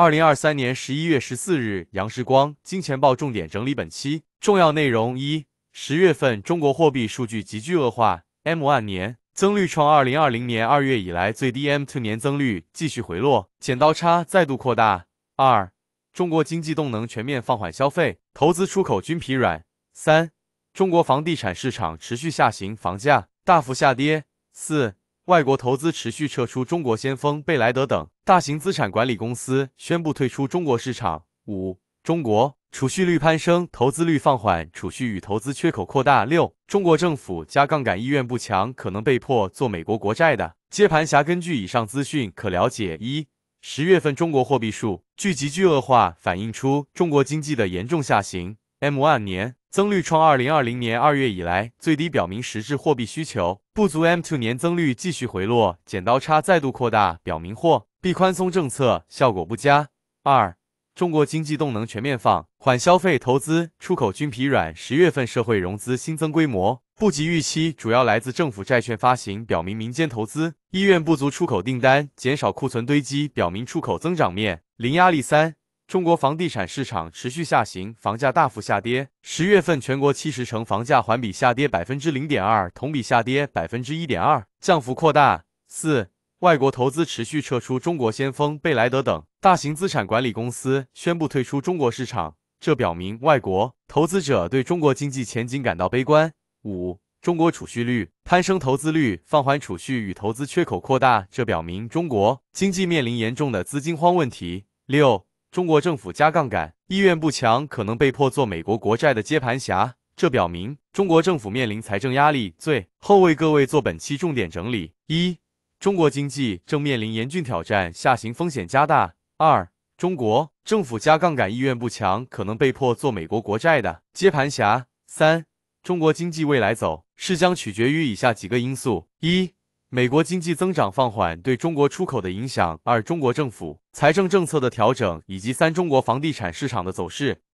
二零二三年十一月十四日，杨时光《金钱报》重点整理本期重要内容：一、十月份中国货币数据急剧恶化，M o 年增率创二零二零年二月以来最低，M two 年增率继续回落，剪刀差再度扩大；二、中国经济动能全面放缓，消费、投资、出口均疲软；三、中国房地产市场持续下行，房价大幅下跌；四。外国投资持续撤出中国，先锋、贝莱德等大型资产管理公司宣布退出中国市场。五、中国储蓄率攀升，投资率放缓，储蓄与投资缺口扩大。六、中国政府加杠杆意愿不强，可能被迫做美国国债的接盘侠。根据以上资讯可了解：一、十月份中国货币数据急剧恶化，反映出中国经济的严重下行。M2 年增率创2020年2月以来最低，表明实质货币需求不足；M2 年增率继续回落，剪刀差再度扩大，表明货币宽松政策效果不佳。二、中国经济动能全面放缓，消费、投资、出口均疲软。十月份社会融资新增规模不及预期，主要来自政府债券发行，表明民间投资意愿不足；出口订单减少，库存堆积，表明出口增长面临压力。三。中国房地产市场持续下行，房价大幅下跌。十月份，全国七十城房价环比下跌百分之零点二，同比下跌百分之一点二，降幅扩大。四、外国投资持续撤出，中国先锋、贝莱德等大型资产管理公司宣布退出中国市场，这表明外国投资者对中国经济前景感到悲观。五、中国储蓄率攀升，投资率放缓，储蓄与投资缺口扩大，这表明中国经济面临严重的资金荒问题。六。中国政府加杠杆意愿不强，可能被迫做美国国债的接盘侠。这表明中国政府面临财政压力。最后为各位做本期重点整理：一、中国经济正面临严峻挑战，下行风险加大；二、中国政府加杠杆意愿不强，可能被迫做美国国债的接盘侠；三、中国经济未来走势将取决于以下几个因素：一。美国经济增长放缓对中国出口的影响；二、中国政府财政政策的调整；以及三、中国房地产市场的走势。